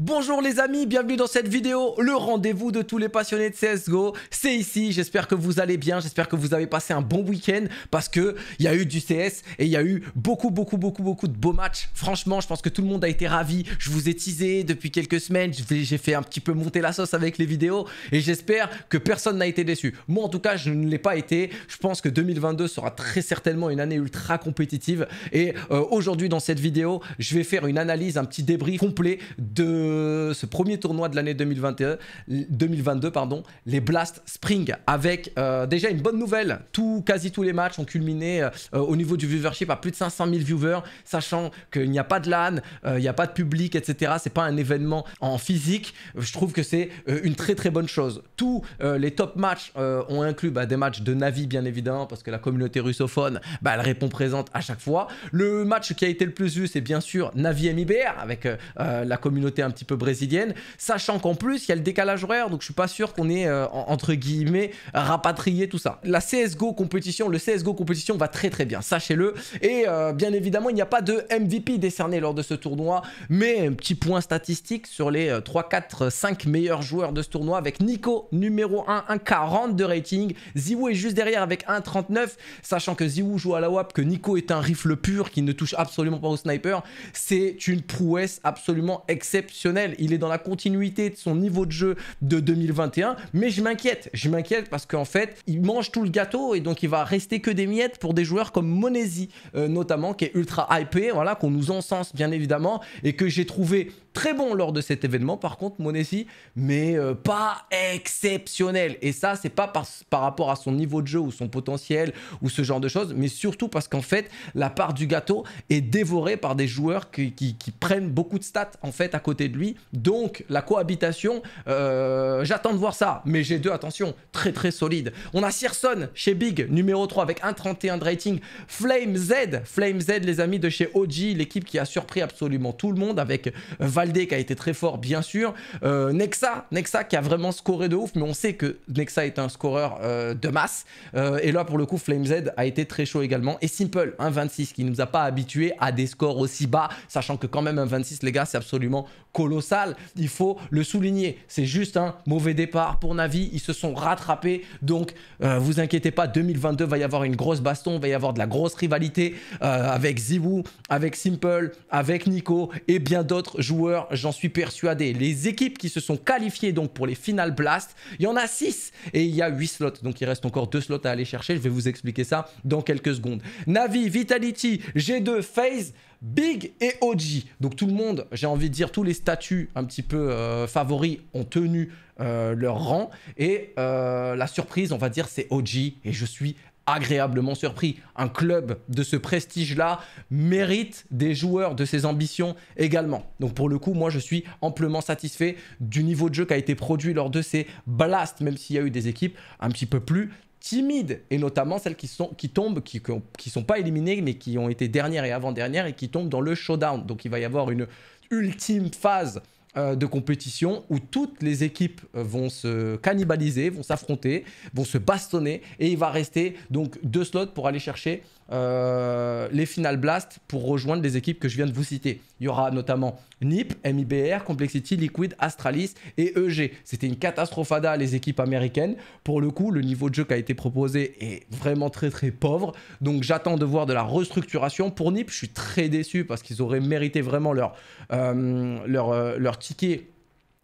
Bonjour les amis, bienvenue dans cette vidéo, le rendez-vous de tous les passionnés de CSGO, c'est ici, j'espère que vous allez bien, j'espère que vous avez passé un bon week-end, parce que il y a eu du CS et il y a eu beaucoup beaucoup beaucoup beaucoup de beaux matchs, franchement je pense que tout le monde a été ravi, je vous ai teasé depuis quelques semaines, j'ai fait un petit peu monter la sauce avec les vidéos, et j'espère que personne n'a été déçu, moi en tout cas je ne l'ai pas été, je pense que 2022 sera très certainement une année ultra compétitive, et euh, aujourd'hui dans cette vidéo, je vais faire une analyse, un petit débrief complet de euh, ce, premier tournoi de l'année 2022, pardon, les Blast Spring, avec euh, déjà une bonne nouvelle. Tout, quasi tous les matchs ont culminé euh, au niveau du viewership à plus de 500 000 viewers, sachant qu'il n'y a pas de LAN, il n'y a pas de public, etc. C'est pas un événement en physique. Je trouve que c'est une très très bonne chose. Tous les top matchs ont inclus bah, des matchs de Navi, bien évidemment, parce que la communauté russophone, bah, elle répond présente à chaque fois. Le match qui a été le plus vu, c'est bien sûr Navi MIBR, avec la communauté un petit peu brésilienne, sachant qu'en plus, il y a le décalage horaire, donc je suis pas sûr qu'on est euh, entre guillemets, rapatrié tout ça. La CSGO compétition, le CSGO compétition va très très bien, sachez-le. Et euh, bien évidemment, il n'y a pas de MVP décerné lors de ce tournoi, mais un petit point statistique sur les 3, 4, 5 meilleurs joueurs de ce tournoi avec Nico numéro 1, 1,40 de rating. Ziwoo est juste derrière avec 1,39, sachant que Ziwoo joue à la WAP, que Nico est un rifle pur qui ne touche absolument pas au sniper. C'est une prouesse absolument exceptionnelle il est dans la continuité de son niveau de jeu de 2021, mais je m'inquiète, je m'inquiète parce qu'en fait, il mange tout le gâteau et donc il va rester que des miettes pour des joueurs comme Monesi euh, notamment, qui est ultra hypé, voilà, qu'on nous encense bien évidemment, et que j'ai trouvé très bon lors de cet événement, par contre, Monesi, mais euh, pas exceptionnel. Et ça, c'est pas par, rapport à son niveau de jeu ou son potentiel ou ce genre de choses, mais surtout parce qu'en fait, la part du gâteau est dévorée par des joueurs qui, prennent beaucoup de stats en fait à côté de lui. Donc, la cohabitation, euh, j'attends de voir ça. Mais j'ai deux attention, très très solide. On a Searson chez Big, numéro 3 avec 1,31 de rating. Flame Z, Flame Z, les amis de chez OG, l'équipe qui a surpris absolument tout le monde avec Val qui a été très fort, bien sûr. Euh, Nexa, Nexa qui a vraiment scoré de ouf, mais on sait que Nexa est un scoreur euh, de masse. Euh, et là, pour le coup, FlameZ a été très chaud également. Et Simple, un 26 qui nous a pas habitués à des scores aussi bas, sachant que quand même un 26, les gars, c'est absolument colossal. Il faut le souligner. C'est juste un mauvais départ pour Navi. Ils se sont rattrapés. Donc, vous inquiétez pas, 2022 va y avoir une grosse baston, va y avoir de la grosse rivalité avec Ziwu, avec Simple, avec Nico et bien d'autres joueurs j'en suis persuadé. Les équipes qui se sont qualifiées donc pour les Final blast, il y en a 6 et il y a 8 slots. Donc il reste encore 2 slots à aller chercher. Je vais vous expliquer ça dans quelques secondes. Navi, Vitality, G2, FaZe, Big et OG. Donc tout le monde, j'ai envie de dire, tous les statuts un petit peu euh, favoris ont tenu euh, leur rang. Et euh, la surprise, on va dire, c'est OG. Et je suis agréablement surpris. Un club de ce prestige-là mérite des joueurs de ses ambitions également. Donc pour le coup, moi je suis amplement satisfait du niveau de jeu qui a été produit lors de ces blasts, même s'il y a eu des équipes un petit peu plus timides, et notamment celles qui, sont, qui tombent, qui ne sont pas éliminées, mais qui ont été dernières et avant-dernières, et qui tombent dans le showdown. Donc il va y avoir une ultime phase euh, de compétition où toutes les équipes euh, vont se cannibaliser, vont s'affronter, vont se bastonner et il va rester donc deux slots pour aller chercher euh, les Final Blast pour rejoindre les équipes que je viens de vous citer. Il y aura notamment NIP, MIBR, Complexity, Liquid, Astralis et EG. C'était une catastrophada les équipes américaines. Pour le coup, le niveau de jeu qui a été proposé est vraiment très très pauvre. Donc j'attends de voir de la restructuration. Pour NIP, je suis très déçu parce qu'ils auraient mérité vraiment leur, euh, leur, euh, leur ticket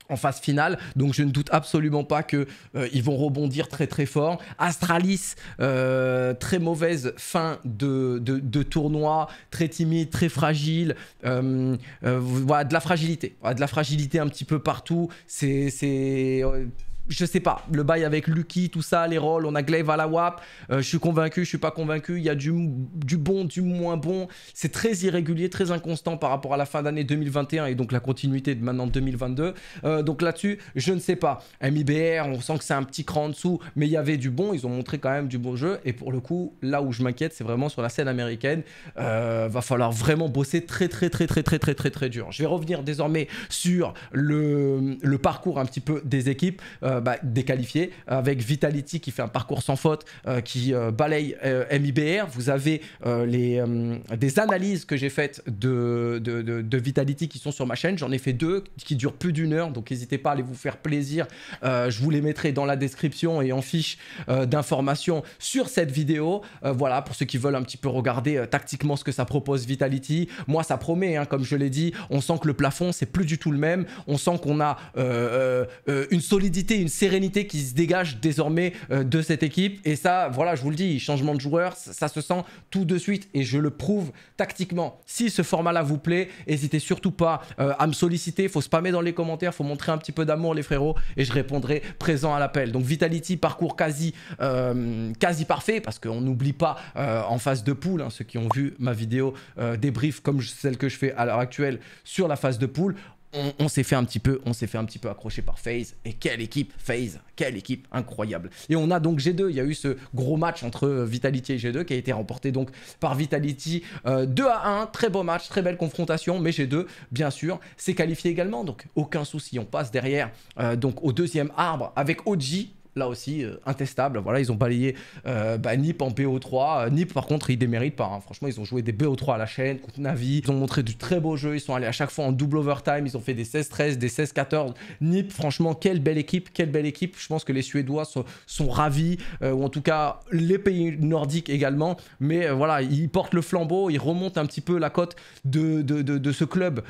en phase finale. Donc je ne doute absolument pas qu'ils euh, ils vont rebondir très très fort. Astralis, euh, très mauvaise fin de, tournoi, très timide, très fragile. Euh, voilà, de la fragilité. de la fragilité un petit peu partout. C'est je sais pas, le bail avec Lucky, tout ça, les rôles, on a Glaive à la WAP, euh, je suis convaincu, je suis pas convaincu, il y a du, du bon, du moins bon, c'est très irrégulier, très inconstant par rapport à la fin d'année 2021 et donc la continuité de maintenant 2022. Euh, donc là-dessus, je ne sais pas. MIBR, on sent que c'est un petit cran en dessous, mais il y avait du bon, ils ont montré quand même du bon jeu et pour le coup, là où je m'inquiète, c'est vraiment sur la scène américaine, euh, va falloir vraiment bosser très très très très très très très très dur. Je vais revenir désormais sur le, le parcours un petit peu des équipes. Euh, bah, déqualifié, avec Vitality qui fait un parcours sans faute, euh, qui euh, balaye MIBR. Vous avez les, des analyses que j'ai faites de, de, Vitality qui sont sur ma chaîne. J'en ai fait deux qui durent plus d'une heure, donc n'hésitez pas à aller vous faire plaisir. je vous les mettrai dans la description et en fiche d'informations sur cette vidéo. voilà, pour ceux qui veulent un petit peu regarder tactiquement ce que ça propose Vitality. Moi, ça promet, hein, comme je l'ai dit, on sent que le plafond, c'est plus du tout le même. On sent qu'on a une solidité, une sérénité qui se dégage désormais euh, de cette équipe. Et ça, voilà, je vous le dis, changement de joueur, ça, se sent tout de suite. Et je le prouve tactiquement. Si ce format-là vous plaît, n'hésitez surtout pas euh, à me solliciter. Faut spammer dans les commentaires, faut montrer un petit peu d'amour, les frérots, et je répondrai présent à l'appel. Donc Vitality, parcours quasi, euh, quasi parfait, parce qu'on n'oublie pas en phase de poule, hein, ceux qui ont vu ma vidéo débrief comme celle que je fais à l'heure actuelle sur la phase de poule, on, s'est fait un petit peu, on s'est fait un petit peu accrocher par FaZe. Et quelle équipe, FaZe, quelle équipe incroyable. Et on a donc G2, il y a eu ce gros match entre euh, Vitality et G2 qui a été remporté donc par Vitality 2 euh, à 1, très beau match, très belle confrontation, mais G2 bien sûr s'est qualifié également, donc aucun souci, on passe derrière euh, donc au deuxième arbre avec OG là aussi, euh, intestable. Voilà, ils ont balayé euh, bah, Nip en BO3. Nip, par contre, ils déméritent pas. Hein. Franchement, ils ont joué des BO3 à la chaîne contre Navi. Ils ont montré du très beau jeu. Ils sont allés à chaque fois en double overtime. Ils ont fait des 16-13, des 16-14. Nip, franchement, quelle belle équipe, quelle belle équipe. Je pense que les Suédois sont, ravis, euh, ou en tout cas les pays nordiques également. Mais euh, voilà, ils portent le flambeau, ils remontent un petit peu la cote de, de, de ce club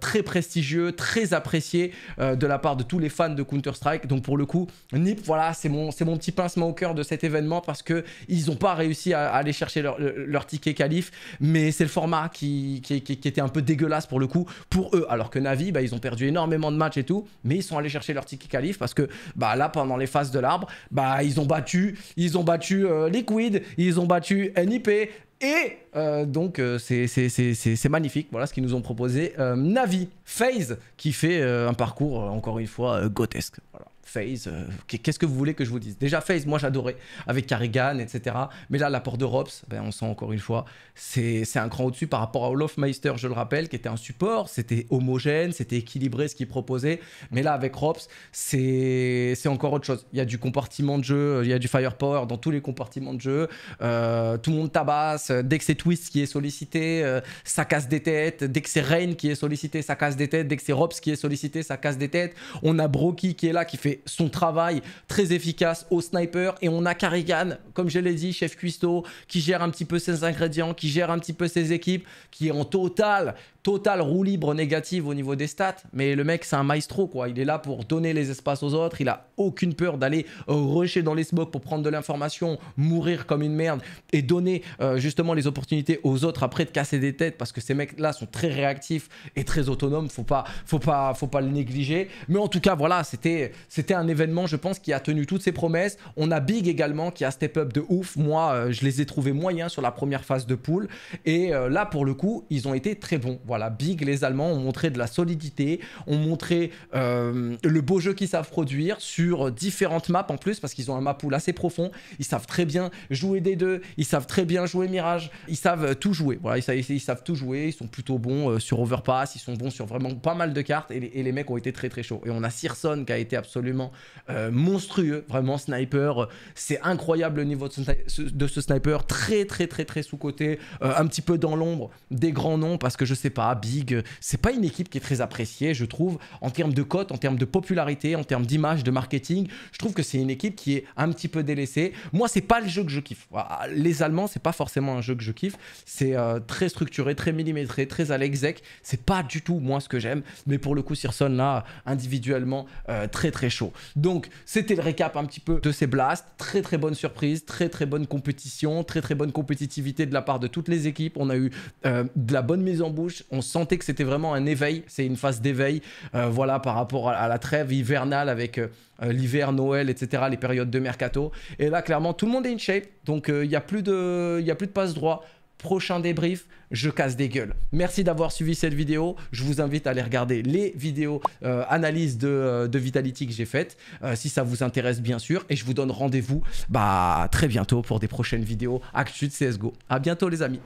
très prestigieux, très apprécié de la part de tous les fans de Counter-Strike. Donc pour le coup, Nip, voilà c'est mon, petit pincement au cœur de cet événement parce que ils n'ont pas réussi à, aller chercher leur, ticket qualif, mais c'est le format qui, qui, était un peu dégueulasse pour le coup pour eux. Alors que Navi, bah, ils ont perdu énormément de matchs et tout, mais ils sont allés chercher leur ticket qualif parce que bah, là, pendant les phases de l'arbre, bah, ils ont battu, ils ont battu euh, Liquid, ils ont battu NIP, et euh, donc, euh, c'est magnifique. Voilà ce qu'ils nous ont proposé. Navi, phase qui fait un parcours, encore une fois, gotesque. Voilà. FaZe, euh, qu'est-ce que vous voulez que je vous dise Déjà FaZe, moi j'adorais, avec Carrigan, etc. Mais là, l'apport de Rops, ben, on sent encore une fois, c'est un cran au-dessus par rapport à Meister, je le rappelle, qui était un support, c'était homogène, c'était équilibré ce qu'il proposait. Mais là, avec Rops, c'est encore autre chose. Il y a du compartiment de jeu, il y a du firepower dans tous les compartiments de jeu. Euh, tout le monde tabasse, dès que c'est Twist qui est sollicité, euh, ça casse des têtes. Dès que c'est Rain qui est sollicité, ça casse des têtes. Dès que c'est Rops qui est sollicité, ça casse des têtes. On a Broky qui est là, qui fait son travail très efficace au sniper. Et on a Karigan, comme je l'ai dit, chef cuistot, qui gère un petit peu ses ingrédients, qui gère un petit peu ses équipes, qui est en total, total roue libre négative au niveau des stats. Mais le mec, c'est un maestro, quoi. Il est là pour donner les espaces aux autres. Il a aucune peur d'aller euh, rusher dans les smokes pour prendre de l'information, mourir comme une merde et donner euh, justement les opportunités aux autres après de casser des têtes parce que ces mecs-là sont très réactifs et très autonomes. Faut pas, faut pas, faut pas le négliger. Mais en tout cas, voilà, c'était c'était un événement, je pense, qui a tenu toutes ses promesses. On a Big également qui a step up de ouf. Moi, euh, je les ai trouvés moyens sur la première phase de pool Et euh, là, pour le coup, ils ont été très bons. Voilà, Big, les Allemands ont montré de la solidité, ont montré euh, le beau jeu qu'ils savent produire sur différentes maps en plus, parce qu'ils ont un map pool assez profond. Ils savent très bien jouer des deux, ils savent très bien jouer Mirage, ils savent tout jouer. Voilà, ils savent, tout jouer. Ils sont plutôt bons sur Overpass, ils sont bons sur vraiment pas mal de cartes. Et les, mecs ont été très très chauds. Et on a Sirson qui a été absolument euh, monstrueux. Vraiment, sniper, c'est incroyable le niveau de ce, sniper. Très, très, très, très sous-côté. Euh, un petit peu dans l'ombre des grands noms parce que je sais pas, Big, c'est pas une équipe qui est très appréciée, je trouve, en termes de cote, en termes de popularité, en termes d'image, de marketing. Je trouve que c'est une équipe qui est un petit peu délaissée. Moi, c'est pas le jeu que je kiffe. Les Allemands, c'est pas forcément un jeu que je kiffe. C'est euh, très structuré, très millimétré, très à l'exec. C'est pas du tout moi ce que j'aime. Mais pour le coup, Sirson, là, individuellement, très très chaud. Donc, c'était le récap un petit peu de ces blasts. Très très bonne surprise, très très bonne compétition, très très bonne compétitivité de la part de toutes les équipes. On a eu euh, de la bonne mise en bouche. On sentait que c'était vraiment un éveil. C'est une phase d'éveil, euh, voilà, par rapport à, la trêve hivernale avec euh, l'hiver, Noël, etc., les périodes de mercato. Et là, clairement, tout le monde est in shape. Donc, il n'y a plus de, il a plus de passe droit prochain débrief, je casse des gueules. Merci d'avoir suivi cette vidéo. Je vous invite à aller regarder les vidéos euh, analyse euh, de, Vitality que j'ai faites, euh, si ça vous intéresse bien sûr. Et je vous donne rendez-vous bah, très bientôt pour des prochaines vidéos Actu de CSGO. À bientôt les amis.